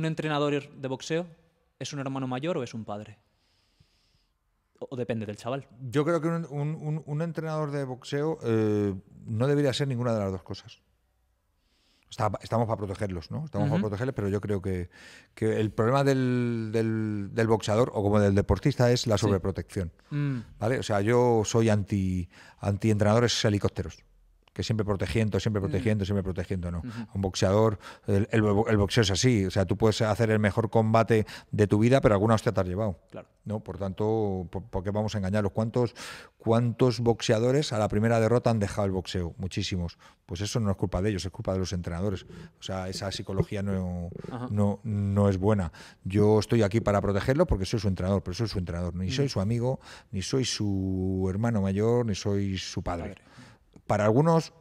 ¿Un entrenador de boxeo es un hermano mayor o es un padre? o depende del chaval. Yo creo que un, entrenador de boxeo eh, no debería ser ninguna de las dos cosas. estamos para protegerlos, ¿no? Estamos para protegerles, pero yo creo que, el problema del, boxeador o como del deportista es la sobreprotección. Mm. ¿vale? O sea, yo soy anti, anti entrenadores helicópteros que siempre protegiendo, siempre protegiendo, siempre protegiendo, ¿no? Un boxeador, el, boxeo es así, o sea, tú puedes hacer el mejor combate de tu vida, pero alguna hostia te has llevado, claro. ¿no? Por tanto, ¿por, qué vamos a engañarlos? ¿Cuántos, ¿Cuántos boxeadores a la primera derrota han dejado el boxeo? Muchísimos. Pues eso no es culpa de ellos, es culpa de los entrenadores. O sea, esa psicología no, no, no, es buena. Yo estoy aquí para protegerlo porque soy su entrenador, pero soy su entrenador. Ni soy su amigo, ni soy su hermano mayor, ni soy su Padre para algunos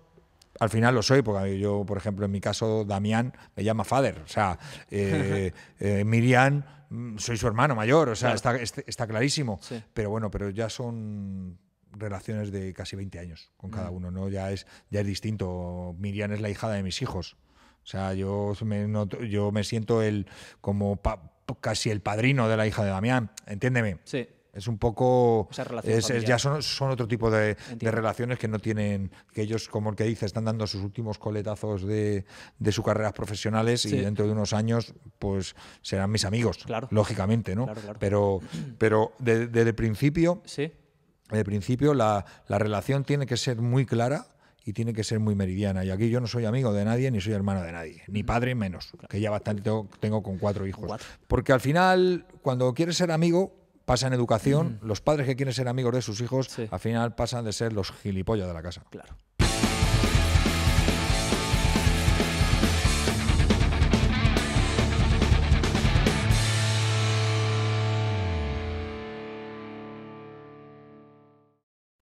al final lo soy, porque yo, por ejemplo, en mi caso, Damián me llama Father. O sea, eh, eh, Miriam, mm, soy su hermano mayor, o sea, este, está, clarísimo. Pero bueno, pero ya son relaciones de casi 20 años con cada mm. uno, ¿no? Ya es, ya es distinto. Miriam es la hija de mis hijos. O sea, yo me, yo me siento el, como casi el padrino de la hija de Damián, entiéndeme. Sí. Es un poco. ya son, otro tipo de, relaciones que no tienen. Que ellos, como el que dice, están dando sus últimos coletazos de, de sus carreras profesionales y dentro de unos años, pues serán mis amigos. Claro. Lógicamente, ¿no? Pero, pero desde, el principio. Sí. principio, la, relación tiene que ser muy clara y tiene que ser muy meridiana. Y aquí yo no soy amigo de nadie ni soy hermano de nadie, ni padre menos, que ya bastante tengo, tengo con cuatro hijos. Porque al final, cuando quieres ser amigo, pasa en educación, mm. los padres que quieren ser amigos de sus hijos, al final pasan de ser los gilipollas de la casa. Claro.